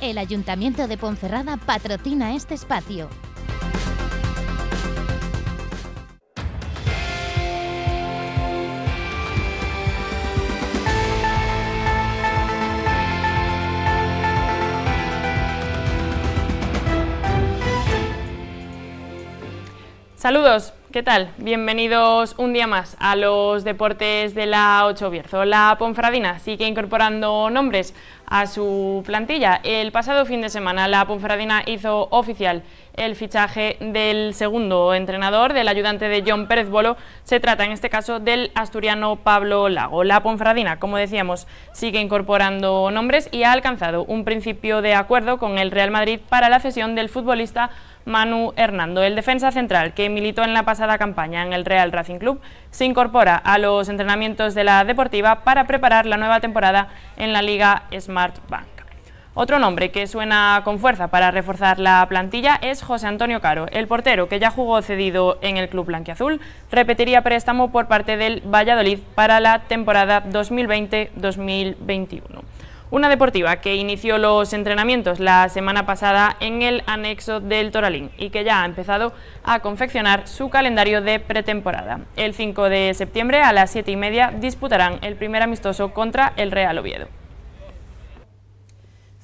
El Ayuntamiento de Ponferrada patrocina este espacio. Saludos. ¿Qué tal? Bienvenidos un día más a los deportes de la Ocho Bierzo. La Ponfradina sigue incorporando nombres a su plantilla. El pasado fin de semana la Ponfradina hizo oficial el fichaje del segundo entrenador, del ayudante de John Pérez Bolo. Se trata en este caso del asturiano Pablo Lago. La Ponfradina, como decíamos, sigue incorporando nombres y ha alcanzado un principio de acuerdo con el Real Madrid para la cesión del futbolista Manu Hernando. El defensa central, que militó en la pasada campaña en el Real Racing Club, se incorpora a los entrenamientos de la Deportiva para preparar la nueva temporada en la Liga Smart Bank. Otro nombre que suena con fuerza para reforzar la plantilla es José Antonio Caro. El portero, que ya jugó cedido en el club blanquiazul, repetiría préstamo por parte del Valladolid para la temporada 2020-2021. Una deportiva que inició los entrenamientos la semana pasada en el anexo del Toralín y que ya ha empezado a confeccionar su calendario de pretemporada. El 5 de septiembre a las 7 y media disputarán el primer amistoso contra el Real Oviedo.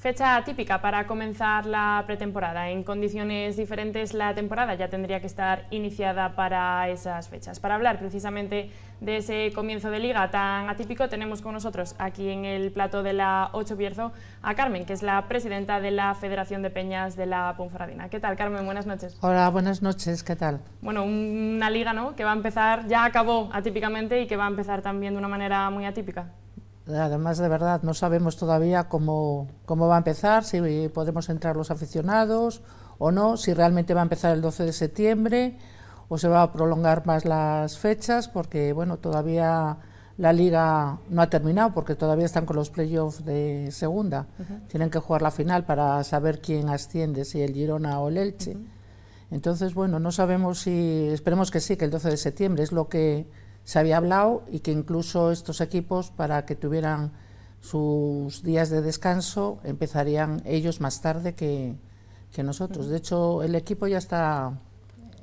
Fecha típica para comenzar la pretemporada. En condiciones diferentes la temporada ya tendría que estar iniciada para esas fechas. Para hablar precisamente de ese comienzo de liga tan atípico tenemos con nosotros aquí en el plato de la 8 Bierzo a Carmen, que es la presidenta de la Federación de Peñas de la Ponferradina. ¿Qué tal Carmen? Buenas noches. Hola, buenas noches. ¿Qué tal? Bueno, una liga ¿no? que va a empezar, ya acabó atípicamente y que va a empezar también de una manera muy atípica. Además, de verdad, no sabemos todavía cómo, va a empezar, si podemos entrar los aficionados o no, si realmente va a empezar el 12 de septiembre o se va a prolongar más las fechas, porque bueno, todavía la liga no ha terminado, porque todavía están con los playoffs de segunda. Tienen que jugar la final para saber quién asciende, si el Girona o el Elche. Entonces, bueno, no sabemos si, esperemos que sí, que el 12 de septiembre es lo que se había hablado y que incluso estos equipos, para que tuvieran sus días de descanso, empezarían ellos más tarde que, nosotros. De hecho, el equipo ya está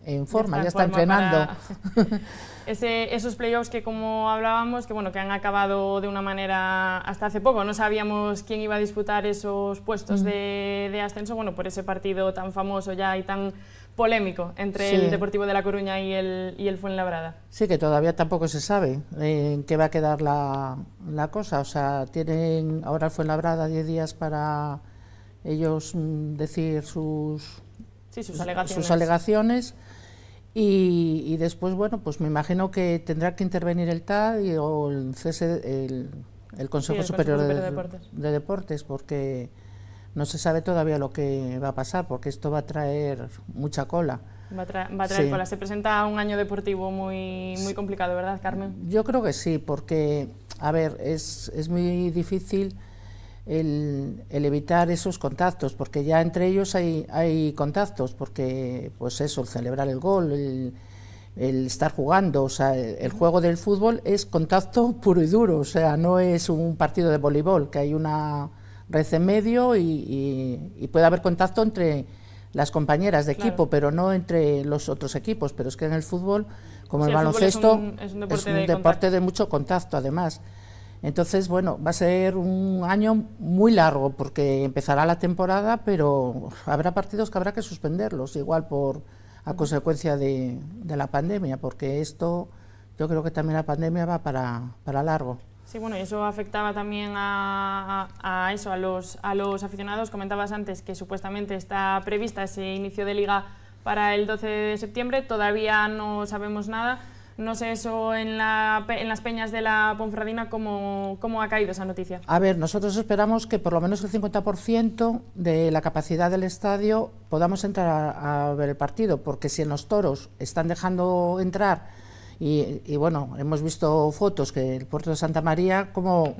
en forma, ya está, entrenando. Ese, esos playoffs que como hablábamos, que bueno, que han acabado de una manera hasta hace poco, no sabíamos quién iba a disputar esos puestos mm. de, ascenso, bueno, por ese partido tan famoso ya y tan polémico entre el Deportivo de La Coruña y el, y el Fuenlabrada. Sí, que todavía tampoco se sabe en qué va a quedar la, la cosa. O sea, tienen ahora el Fuenlabrada 10 días para ellos mm, decir sus, sus, alegaciones. y, después, bueno, pues me imagino que tendrá que intervenir el TAD o el, el, Consejo Superior, de, Deportes. de Deportes, porque no se sabe todavía lo que va a pasar porque esto va a traer mucha cola. Va a, traer, cola. Se presenta un año deportivo muy, muy complicado, ¿verdad, Carmen? Yo creo que sí, porque, a ver, es, muy difícil el, evitar esos contactos, porque ya entre ellos hay, hay contactos, porque, pues eso, el celebrar el gol, el, estar jugando, o sea, el, juego del fútbol es contacto puro y duro, o sea, no es un partido de voleibol, que hay una Rece y, y, y puede haber contacto entre las compañeras de equipo, pero no entre los otros equipos. Pero es que en el fútbol, como el, baloncesto, es un, deporte, de, deporte de, mucho contacto, además. Entonces, bueno, va a ser un año muy largo porque empezará la temporada, pero habrá partidos que habrá que suspenderlos, igual por a consecuencia de, de, la pandemia, porque esto, yo creo que también la pandemia va para largo. Sí, bueno, eso afectaba también a, eso, a los, aficionados. Comentabas antes que supuestamente está prevista ese inicio de liga para el 12 de septiembre, todavía no sabemos nada. No sé eso en, las peñas de la Ponfradina ¿cómo, ha caído esa noticia. A ver, nosotros esperamos que por lo menos el 50% de la capacidad del estadio podamos entrar a ver el partido, porque si en los toros están dejando entrar y, bueno, hemos visto fotos que el puerto de Santa María como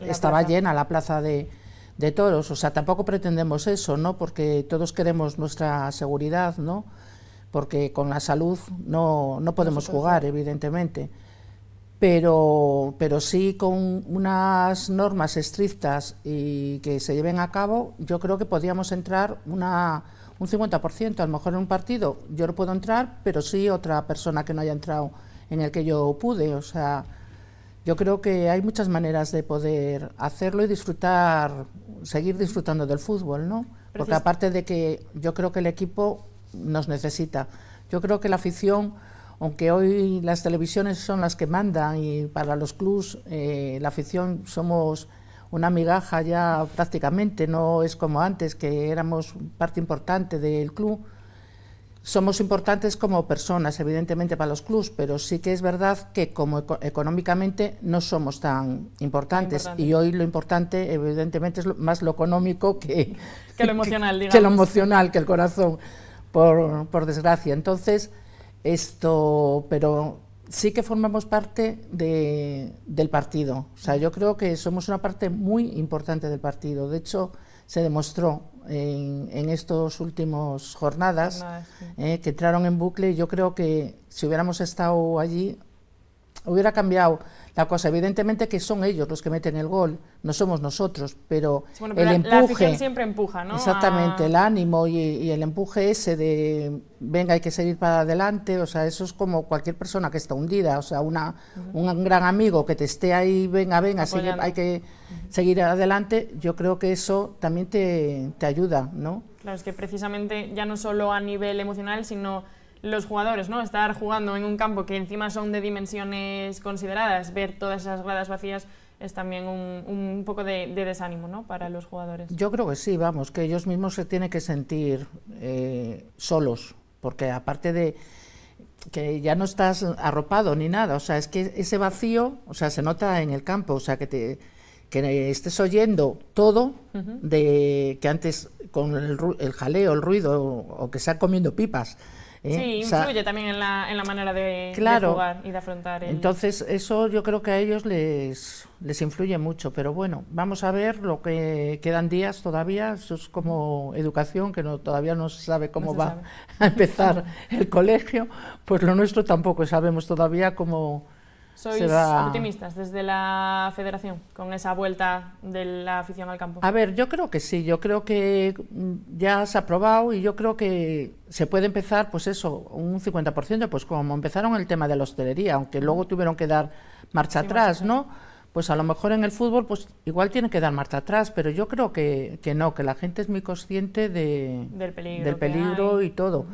estaba llena la plaza de, de, toros. O sea, tampoco pretendemos eso, ¿no? Porque todos queremos nuestra seguridad, ¿no? Porque con la salud no, no podemos jugar, evidentemente. Pero, pero sí con unas normas estrictas y que se lleven a cabo, yo creo que podríamos entrar una un 50%. A lo mejor en un partido yo no puedo entrar, pero sí otra persona que no haya entrado en el que yo pude. O sea, yo creo que hay muchas maneras de poder hacerlo y disfrutar, seguir disfrutando del fútbol, ¿no? Porque aparte de que yo creo que el equipo nos necesita. Yo creo que la afición, aunque hoy las televisiones son las que mandan y para los clubs eh, la afición somos una migaja ya prácticamente, no es como antes, que éramos parte importante del club. Somos importantes como personas, evidentemente, para los clubs, pero sí que es verdad que como económicamente no somos tan importantes. Y hoy lo importante, evidentemente, es más lo económico que, lo emocional, Que lo emocional, que el corazón, por, por desgracia. Entonces, esto, pero sí que formamos parte de, del partido. O sea, yo creo que somos una parte muy importante del partido. De hecho, se demostró en, en estas últimas jornadas eh, que entraron en bucle. Yo creo que si hubiéramos estado allí, hubiera cambiado la cosa. Evidentemente que son ellos los que meten el gol, no somos nosotros, pero, el empuje... siempre empuja, ¿no? Exactamente, el ánimo y, el empuje ese de, venga, hay que seguir para adelante, o sea, eso es como cualquier persona que está hundida, o sea, una, un gran amigo que te esté ahí, venga, venga, hay que seguir adelante, yo creo que eso también te, te ayuda, ¿no? Claro, es que precisamente ya no solo a nivel emocional, sino los jugadores, ¿no? Estar jugando en un campo que encima son de dimensiones consideradas, ver todas esas gradas vacías es también un, un poco de, desánimo, ¿no? Para los jugadores. Yo creo que sí, vamos, que ellos mismos se tienen que sentir eh, solos, porque aparte de que ya no estás arropado ni nada, o sea, es que ese vacío, o sea, se nota en el campo, o sea, que te que estés oyendo todo de que antes con el, jaleo, el ruido o, o que sea comiendo pipas, ¿eh? Sí, influye también en la, manera de, jugar y de afrontar. Entonces, eso yo creo que a ellos les, les influye mucho, pero bueno, vamos a ver lo que quedan días todavía, eso es como educación, que no, todavía no se sabe cómo va a empezar el colegio, pues lo nuestro tampoco sabemos todavía cómo ¿Sois optimistas desde la federación con esa vuelta de la afición al campo? A ver, yo creo que sí, yo creo que mm, ya se ha aprobado y yo creo que se puede empezar, pues eso, un 50%, pues como empezaron el tema de la hostelería, aunque luego tuvieron que dar marcha atrás, ¿no? Pues a lo mejor en el fútbol, pues igual tienen que dar marcha atrás, pero yo creo que, que no, que la gente es muy consciente de, del peligro, y todo.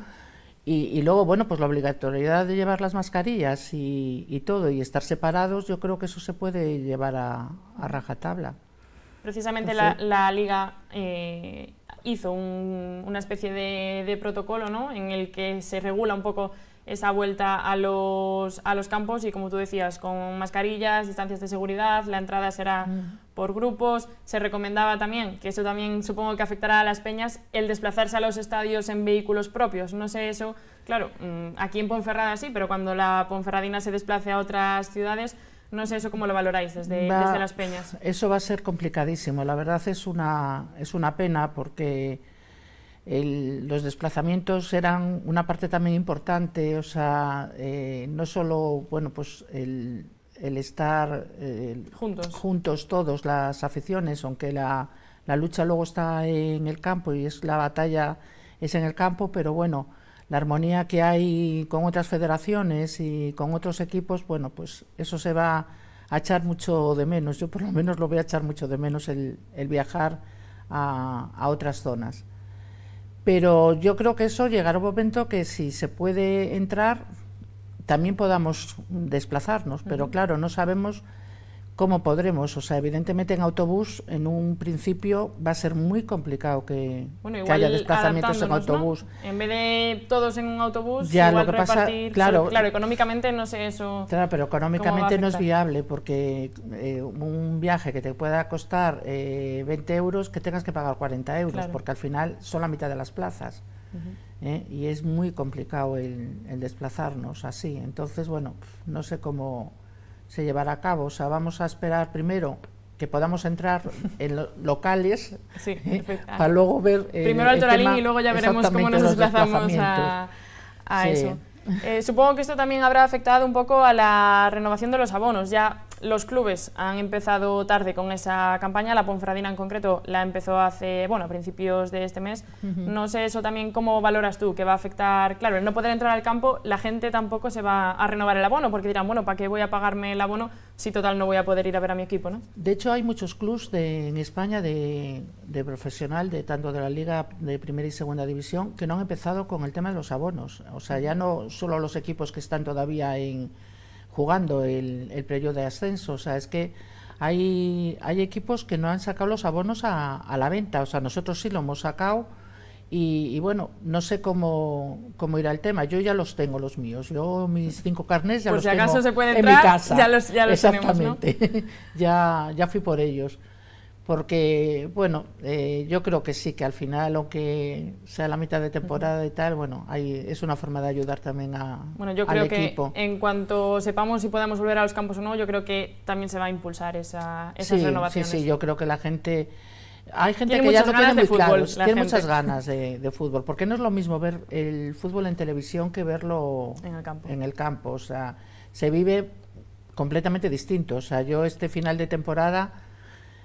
Y, luego, bueno, pues la obligatoriedad de llevar las mascarillas y, todo, y estar separados, yo creo que eso se puede llevar a, rajatabla. Precisamente la, Liga eh, hizo una especie de, protocolo, ¿no? En el que se regula un poco esa vuelta a los, a los campos y, como tú decías, con mascarillas, distancias de seguridad, la entrada será... Mm por grupos. Se recomendaba también, que eso también supongo que afectará a las peñas, el desplazarse a los estadios en vehículos propios. No sé eso, claro, mm, aquí en Ponferrada sí, pero cuando la Ponferradina se desplace a otras ciudades, no sé eso cómo lo valoráis desde, las peñas. Eso va a ser complicadísimo. La verdad es una, es una pena porque... los desplazamientos eran una parte también importante, o sea, eh, no solo bueno, pues el, el estar eh, juntos. todos, las aficiones, aunque la, la, lucha luego está en el campo y es la batalla es en el campo, pero bueno, la armonía que hay con otras federaciones y con otros equipos, bueno, pues eso se va a echar mucho de menos. Yo por lo menos lo voy a echar mucho de menos el, el viajar a, a otras zonas. Pero yo creo que eso llegará un momento que si se puede entrar, también podamos desplazarnos, pero claro, no sabemos cómo podremos. O sea, evidentemente en autobús, en un principio, va a ser muy complicado que, haya desplazamientos en autobús. En vez de todos en un autobús, ya lo que pasa, claro, claro, económicamente no sé eso. Claro, pero económicamente no es viable porque eh, un viaje que te pueda costar 20 eh, euros, que tengas que pagar 40 euros, porque al final son la mitad de las plazas. ¿eh? y es muy complicado el, desplazarnos así. Entonces, bueno, no sé cómo se llevará a cabo. O sea, vamos a esperar primero que podamos entrar en locales ¿eh? para luego ver... Eh, el, primero al Toralín y luego ya veremos cómo nos desplazamos a, eso. supongo que esto también habrá afectado un poco a la renovación de los abonos. Ya los clubes han empezado tarde con esa campaña, la Ponfradina en concreto la empezó hace, bueno, a principios de este mes. No sé eso también cómo valoras tú, que va a afectar, claro, el no poder entrar al campo, la gente tampoco se va a renovar el abono, porque dirán, bueno, ¿para qué voy a pagarme el abono si total no voy a poder ir a ver a mi equipo, ¿no? De hecho, hay muchos clubes en España de, de, profesional, de tanto de la liga de primera y segunda división, que no han empezado con el tema de los abonos. O sea, ya no solo los equipos que están todavía en jugando el, el de ascenso. O sea, es que hay, hay equipos que no han sacado los abonos a, la venta. O sea, nosotros sí lo hemos sacado. Y, bueno, no sé cómo, cómo irá el tema. Yo ya los tengo, los míos. Yo mis cinco carnes ya los tengo entrar, en mi casa. Ya los, ya los Tenemos, ¿no? ya, ya fui por ellos porque bueno, eh, yo creo que sí, que al final, aunque sea la mitad de temporada y tal, bueno, es una forma de ayudar también a, bueno, yo creo que En cuanto sepamos si podemos volver a los campos o no, yo creo que también se va a impulsar esa, esas sí, renovaciones. Sí, sí, yo creo que la gente... Hay gente que ya lo tiene muy claro, tiene muchas ganas de, fútbol, porque no es lo mismo ver el fútbol en televisión que verlo en el campo. En el campo. O sea, se vive completamente distinto. O sea, yo este final de temporada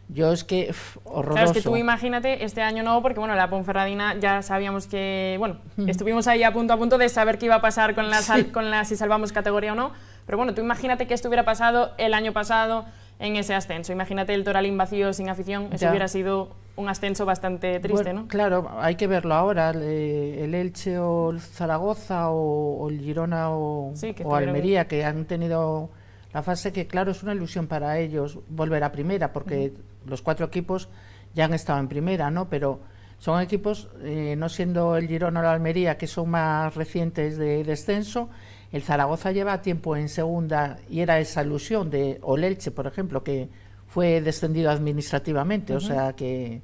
yo es que, horroroso. Claro, es que tú imagínate, este año no, porque bueno, la Ponferradina ya sabíamos que, bueno, hmm. estuvimos ahí a punto a punto de saber qué iba a pasar con la, con la si salvamos categoría o no, pero bueno, tú imagínate que esto hubiera pasado el año pasado en ese ascenso, imagínate el Toralín vacío sin afición, eso hubiera sido un ascenso bastante triste, ¿no? Claro, hay que verlo ahora, el, Elche o el Zaragoza o, el Girona o, o Almería, que han tenido la fase que, claro, es una ilusión para ellos volver a primera, porque los cuatro equipos ya han estado en primera, ¿no? Pero son equipos, eh, no siendo el Girón o la Almería, que son más recientes de descenso, el Zaragoza lleva tiempo en segunda y era esa ilusión de Elche, por ejemplo, que fue descendido administrativamente, o sea que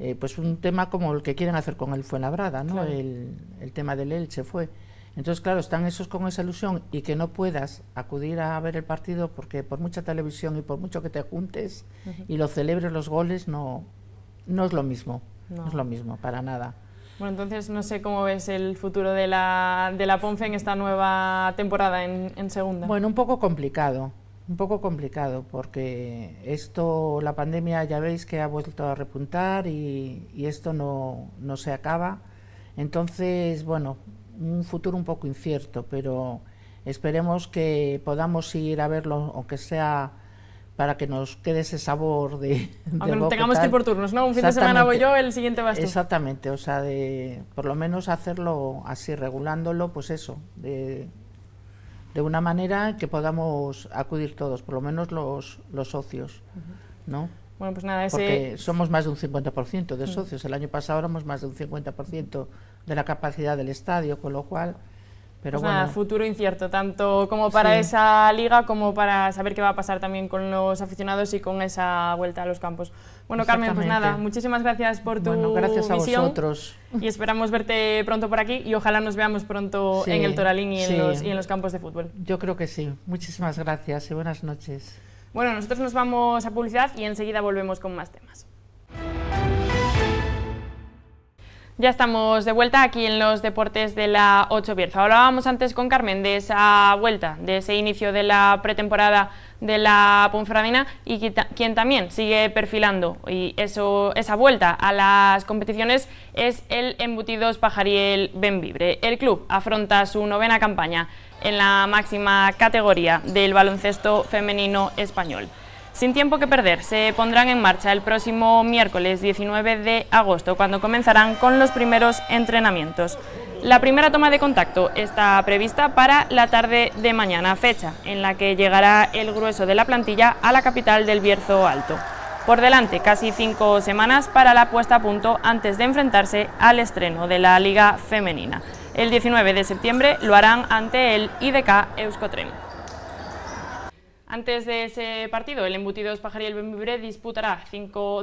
eh, pues un tema como el que quieren hacer con el Fuenlabrada, ¿no? El, el, tema del Elche fue. Entonces, claro, están esos con esa ilusión y que no puedas acudir a ver el partido porque por mucha televisión y por mucho que te juntes y lo celebres los goles, no, no es lo mismo, no. es lo mismo, para nada. Bueno, entonces no sé cómo ves el futuro de la, de la en esta nueva temporada en, segunda. Bueno, un poco complicado, un poco complicado, porque esto, la pandemia ya veis que ha vuelto a repuntar y, y esto no, no se acaba. Entonces, bueno, un futuro un poco incierto, pero esperemos que podamos ir a verlo, aunque sea para que nos quede ese sabor de... tengamos que ir por turnos, ¿no? Un fin de semana voy yo, el siguiente vas tú. Exactamente, o sea, de por lo menos hacerlo así, regulándolo, pues eso, de, de una manera que podamos acudir todos, por lo menos los, los socios, ¿no? Bueno, pues nada, ese... Porque somos más de un 50% de mm. socios, el año pasado éramos más de un 50% de la capacidad del estadio, con lo cual... Pero bueno. futuro incierto, tanto como para esa liga como para saber qué va a pasar también con los aficionados y con esa vuelta a los campos. Bueno, Carmen, pues nada, muchísimas gracias por tu bueno, gracias a vosotros. Y esperamos verte pronto por aquí y ojalá nos veamos pronto en el Toralín y, en los, y en los campos de fútbol. Yo creo que sí. Muchísimas gracias y buenas noches. Bueno, nosotros nos vamos a publicidad y enseguida volvemos con más temas. Ya estamos de vuelta aquí en los deportes de la 8 Bierza. Hablábamos antes con Carmen de esa vuelta, de ese inicio de la pretemporada de la Ponferradina y quien también sigue perfilando y eso, esa vuelta a las competiciones es el Embutidos Pajariel Benvibre. El club afronta su novena campaña en la máxima categoría del baloncesto femenino español. Sin tiempo que perder, se pondrán en marcha el próximo miércoles 19 de agosto, cuando comenzarán con los primeros entrenamientos. La primera toma de contacto está prevista para la tarde de mañana, fecha en la que llegará el grueso de la plantilla a la capital del Bierzo Alto. Por delante, casi cinco semanas para la puesta a punto antes de enfrentarse al estreno de la Liga Femenina. El 19 de septiembre lo harán ante el IDK Euskotren. Antes de ese partido, el Embutidos Pajarí el Benvibre disputará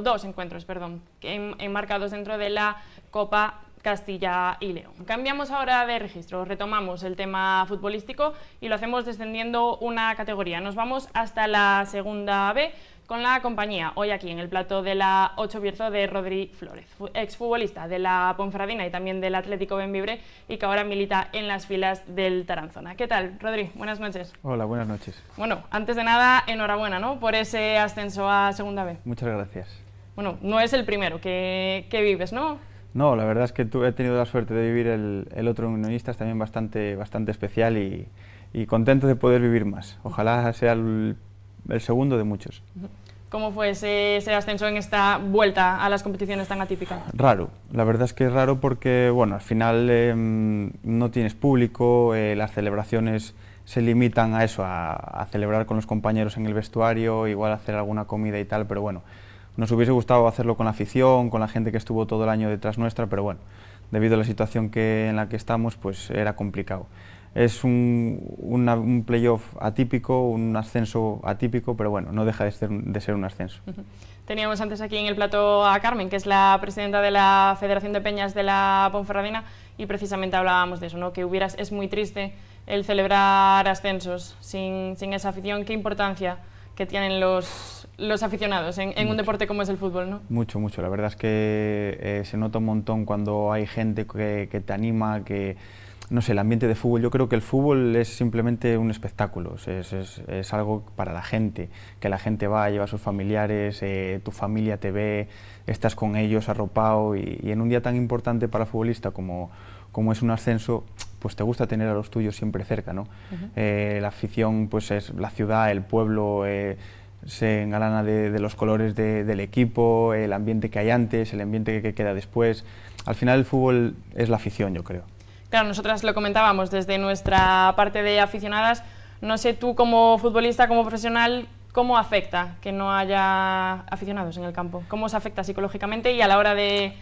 dos encuentros perdón, enmarcados dentro de la Copa Castilla y León. Cambiamos ahora de registro, retomamos el tema futbolístico y lo hacemos descendiendo una categoría. Nos vamos hasta la segunda B, con la compañía, hoy aquí en el plato de la 8 Bierzo de Rodri Flores, exfutbolista de la Ponferradina y también del Atlético Benvibre y que ahora milita en las filas del Taranzona. ¿Qué tal, Rodri? Buenas noches. Hola, buenas noches. Bueno, antes de nada, enhorabuena ¿no? por ese ascenso a segunda vez. Muchas gracias. Bueno, no es el primero que, vives, ¿no? No, la verdad es que tú, he tenido la suerte de vivir el, otro otro ...es también bastante, bastante especial y, y contento de poder vivir más. Ojalá sea el el segundo de muchos. ¿Cómo fue ese, ascenso en esta vuelta a las competiciones tan atípicas? Raro, la verdad es que es raro porque, bueno, al final em, no tienes público, eh, las celebraciones se limitan a eso, a, celebrar con los compañeros en el vestuario, igual hacer alguna comida y tal, pero bueno, nos hubiese gustado hacerlo con la afición, con la gente que estuvo todo el año detrás nuestra, pero bueno, debido a la situación que, en la que estamos, pues era complicado es un, un playoff atípico, un ascenso atípico, pero bueno, no deja de ser, un ascenso. Teníamos antes aquí en el plato a Carmen, que es la presidenta de la Federación de Peñas de la Ponferradina, y precisamente hablábamos de eso, ¿no? que hubieras, es muy triste el celebrar ascensos sin, esa afición. ¿Qué importancia que tienen los, los aficionados en, un deporte como es el fútbol? ¿no? Mucho, mucho. La verdad es que eh, se nota un montón cuando hay gente que, que te anima, que no sé, el ambiente de fútbol. Yo creo que el fútbol es simplemente un espectáculo, es, es, algo para la gente, que la gente va, lleva a sus familiares, eh, tu familia te ve, estás con ellos arropado y, en un día tan importante para el futbolista como, es un ascenso, pues te gusta tener a los tuyos siempre cerca, eh, la afición, pues es la ciudad, el pueblo, eh, se engalana de, los colores del equipo, el ambiente que hay antes, el ambiente que queda después. Al final el fútbol es la afición, yo creo. Claro, nosotras lo comentábamos desde nuestra parte de aficionadas. No sé tú como futbolista, como profesional, ¿Cómo afecta que no haya aficionados en el campo? ¿Cómo os afecta psicológicamente y a la hora de,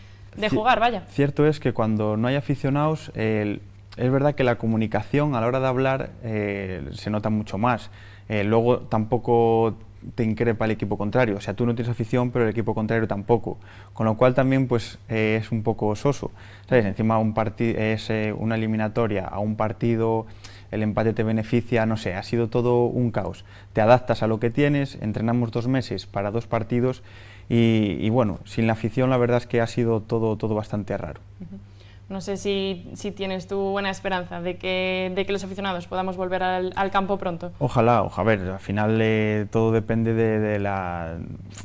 jugar, vaya? Cierto es que cuando no hay aficionados, es verdad que la comunicación a la hora de hablar eh, se nota mucho más. Eh, luego tampoco te increpa el equipo contrario. O sea, tú no tienes afición, pero el equipo contrario tampoco. Con lo cual también pues eh, es un poco soso. ¿Sabes? Encima un es eh, una eliminatoria a un partido, el empate te beneficia, no sé, ha sido todo un caos. Te adaptas a lo que tienes, entrenamos dos meses para dos partidos y, bueno, sin la afición la verdad es que ha sido todo, todo bastante raro. No sé si, tienes tú buena esperanza de que, de que los aficionados podamos volver al, campo pronto. Ojalá, ojalá. A ver, al final eh, todo depende de, la,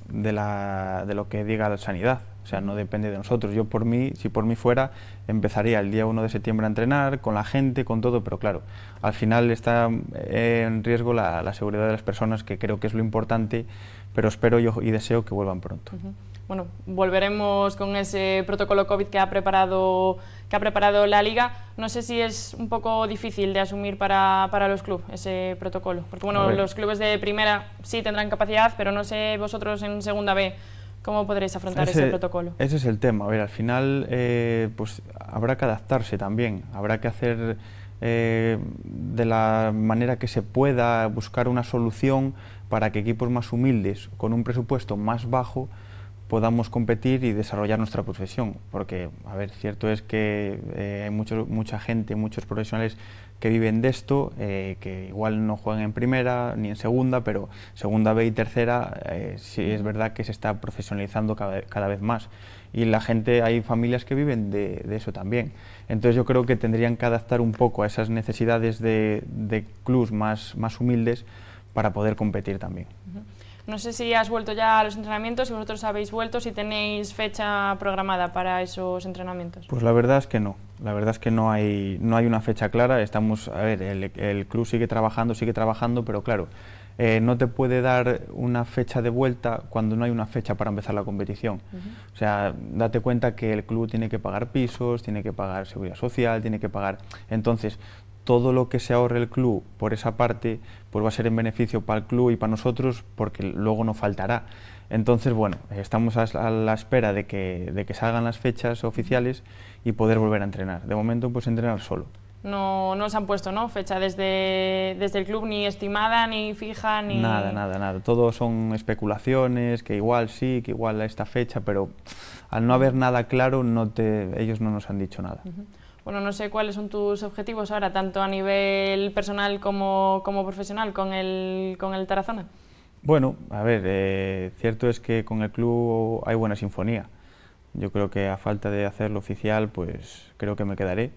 de, la, de lo que diga la sanidad. O sea, no depende de nosotros. Yo por mí, si por mí fuera, empezaría el día 1 de septiembre a entrenar, con la gente, con todo, pero claro, al final está eh, en riesgo la, seguridad de las personas, que creo que es lo importante, pero espero yo y deseo que vuelvan pronto. Bueno, volveremos con ese protocolo COVID que ha preparado ha preparado la liga. No sé si es un poco difícil de asumir para, los clubes ese protocolo, porque bueno, los clubes de primera sí tendrán capacidad, pero no sé vosotros en segunda B ¿Cómo podréis afrontar ese, protocolo? Ese es el tema. A ver, al final eh, pues habrá que adaptarse también, habrá que hacer eh, de la manera que se pueda buscar una solución para que equipos más humildes, con un presupuesto más bajo, podamos competir y desarrollar nuestra profesión. Porque, a ver, cierto es que eh, hay mucho, mucha gente, muchos profesionales que viven de esto, eh, que igual no juegan en primera ni en segunda, pero segunda B y tercera eh, sí es verdad que se está profesionalizando cada, vez más. Y la gente, hay familias que viven de, eso también. Entonces yo creo que tendrían que adaptar un poco a esas necesidades de, de clubs más, más humildes para poder competir también. No sé si has vuelto ya a los entrenamientos, si vosotros habéis vuelto, si tenéis fecha programada para esos entrenamientos. Pues la verdad es que no. La verdad es que no hay, no hay una fecha clara. Estamos, a ver, el, club sigue trabajando, sigue trabajando, pero claro, eh, no te puede dar una fecha de vuelta cuando no hay una fecha para empezar la competición. O sea, date cuenta que el club tiene que pagar pisos, tiene que pagar seguridad social, tiene que pagar... Entonces, todo lo que se ahorre el club por esa parte, pues va a ser en beneficio para el club y para nosotros porque luego no faltará. Entonces, bueno, estamos a la espera de que, de que salgan las fechas oficiales y poder volver a entrenar. De momento, pues entrenar solo. No, no han puesto ¿no? fecha desde, desde el club ni estimada, ni fija, ni... Nada, nada, nada. Todo son especulaciones, que igual sí, que igual a esta fecha, pero al no haber nada claro, no te, ellos no nos han dicho nada bueno, no sé cuáles son tus objetivos ahora, tanto a nivel personal como, profesional con el, con Tarazona. Bueno, a ver, eh, cierto es que con el club hay buena sinfonía. Yo creo que a falta de hacerlo oficial, pues creo que me quedaré.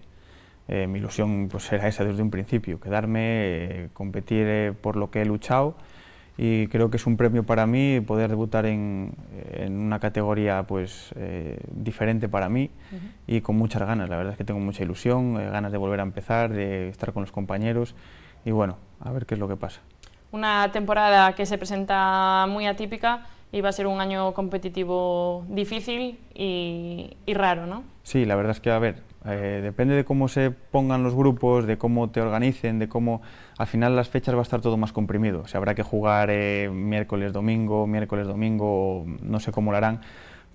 Eh, mi ilusión pues, era esa desde un principio, quedarme, eh, competir por lo que he luchado y creo que es un premio para mí poder debutar en, en una categoría pues eh, diferente para mí y con muchas ganas, la verdad es que tengo mucha ilusión, eh, ganas de volver a empezar, de estar con los compañeros y bueno, a ver qué es lo que pasa. Una temporada que se presenta muy atípica y va a ser un año competitivo difícil y, y raro, ¿no? Sí, la verdad es que, a ver, eh, depende de cómo se pongan los grupos, de cómo te organicen, de cómo al final las fechas va a estar todo más comprimido. O habrá que jugar eh, miércoles, domingo, miércoles, domingo, no sé cómo lo harán,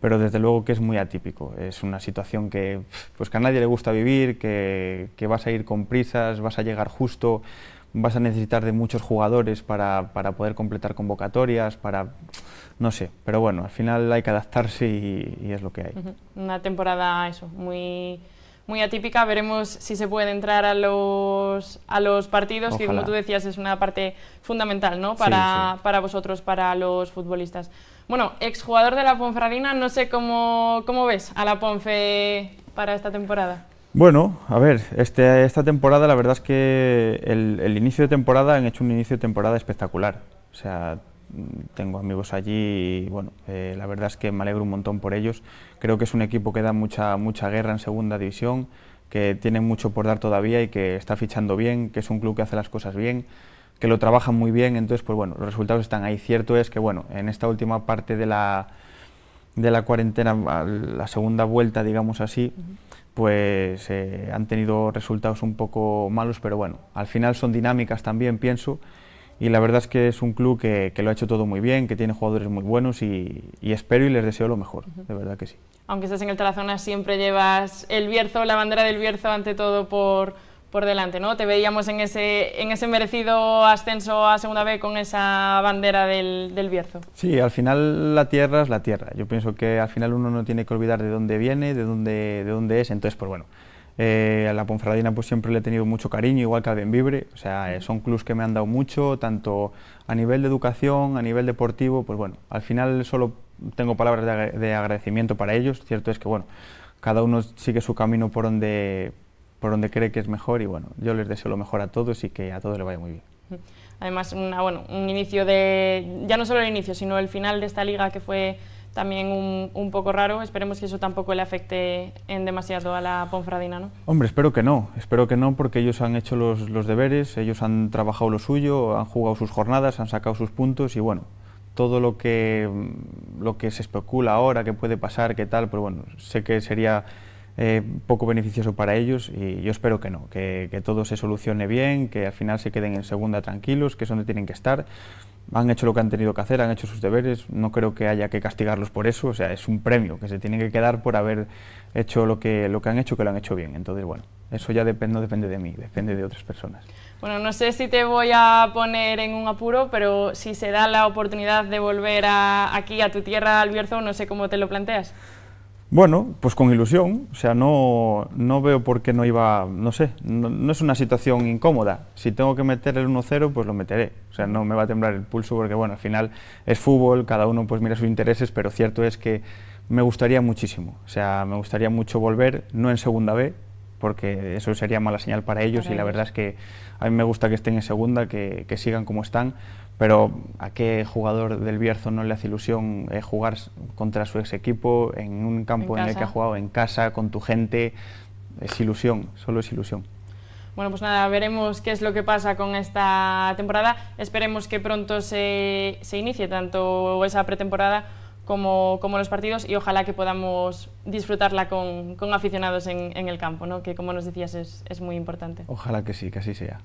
pero desde luego que es muy atípico. Es una situación que, pues, que a nadie le gusta vivir, que, que vas a ir con prisas, vas a llegar justo, vas a necesitar de muchos jugadores para, para poder completar convocatorias, para no sé, pero bueno, al final hay que adaptarse y, y es lo que hay. Una temporada, eso, muy muy atípica. Veremos si se puede entrar a los, a los partidos, que como tú decías es una parte fundamental ¿no? para, para vosotros, para los futbolistas. Bueno, exjugador de la Ponferradina, no sé cómo, cómo ves a la Ponfe para esta temporada. Bueno, a ver, este, esta temporada la verdad es que el, el inicio de temporada han hecho un inicio de temporada espectacular. O sea, tengo amigos allí y bueno, eh, la verdad es que me alegro un montón por ellos. Creo que es un equipo que da mucha, mucha guerra en segunda división, que tiene mucho por dar todavía y que está fichando bien, que es un club que hace las cosas bien, que lo trabaja muy bien, entonces pues bueno, los resultados están ahí. Cierto es que bueno, en esta última parte de la, de la cuarentena, la segunda vuelta, digamos así, pues eh, han tenido resultados un poco malos, pero bueno, al final son dinámicas también, pienso, y la verdad es que es un club que, lo ha hecho todo muy bien, que tiene jugadores muy buenos y, espero y les deseo lo mejor, de verdad que sí. Aunque estés en el Tarazona siempre llevas el Bierzo, la bandera del Bierzo ante todo por, por delante, ¿no? Te veíamos en ese, en ese merecido ascenso a Segunda B con esa bandera del, Bierzo. Sí, al final la tierra es la tierra. Yo pienso que al final uno no tiene que olvidar de dónde viene, de dónde, de dónde es, entonces pues bueno eh, a la Ponferradina pues siempre le he tenido mucho cariño, igual que al Benvibre, o sea, eh, son clubs que me han dado mucho, tanto a nivel de educación, a nivel deportivo, pues bueno, al final solo tengo palabras de, agradecimiento para ellos, cierto es que bueno, cada uno sigue su camino por donde, por donde cree que es mejor y bueno, yo les deseo lo mejor a todos y que a todos les vaya muy bien. Además, bueno, un inicio de, ya no solo el inicio, sino el final de esta liga que fue también un, un, poco raro. Esperemos que eso tampoco le afecte en demasiado a la Ponfradina, ¿no? Hombre, espero que no. Espero que no porque ellos han hecho los, los deberes, ellos han trabajado lo suyo, han jugado sus jornadas, han sacado sus puntos y bueno, todo lo que, lo que se especula ahora, que puede pasar, qué tal, pero pues, bueno, sé que sería eh, poco beneficioso para ellos y yo espero que no, que, que todo se solucione bien, que al final se queden en segunda tranquilos, que es donde tienen que estar han hecho lo que han tenido que hacer, han hecho sus deberes, no creo que haya que castigarlos por eso, o sea, es un premio que se tiene que quedar por haber hecho lo que, lo que han hecho, que lo han hecho bien. Entonces, bueno, eso ya depende, no depende de mí, depende de otras personas. Bueno, no sé si te voy a poner en un apuro, pero si se da la oportunidad de volver aquí a tu tierra, Albierzo no sé cómo te lo planteas. Bueno, pues con ilusión, o sea, no, no veo por qué no iba, no sé, no, es una situación incómoda. Si tengo que meter el 1-0, pues lo meteré, o sea, no me va a temblar el pulso porque, bueno, al final es fútbol, cada uno pues mira sus intereses, pero cierto es que me gustaría muchísimo, o sea, me gustaría mucho volver, no en segunda B, porque eso sería mala señal para ellos y la verdad es que a mí me gusta que estén en segunda, que, que sigan como están, pero ¿a qué jugador del Bierzo no le hace ilusión eh, jugar contra su ex equipo en un campo en, el que ha jugado en casa, con tu gente? Es ilusión, solo es ilusión. Bueno, pues nada, veremos qué es lo que pasa con esta temporada. Esperemos que pronto se, inicie tanto esa pretemporada como, los partidos y ojalá que podamos disfrutarla con, aficionados en, el campo, ¿no? que como nos decías es, es muy importante. Ojalá que sí, que así sea.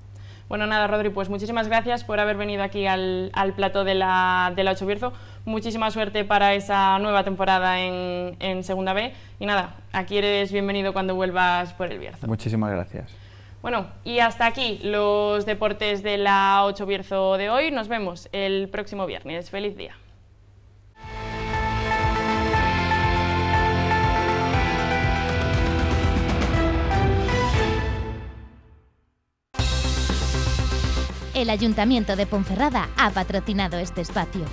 Bueno, nada, Rodri, pues muchísimas gracias por haber venido aquí al, al de la, de la Ocho Bierzo. Muchísima suerte para esa nueva temporada en, en Segunda B. Y nada, aquí eres bienvenido cuando vuelvas por el Bierzo. Muchísimas gracias. Bueno, y hasta aquí los deportes de la Ocho Bierzo de hoy. Nos vemos el próximo viernes. Feliz día. El Ayuntamiento de Ponferrada ha patrocinado este espacio.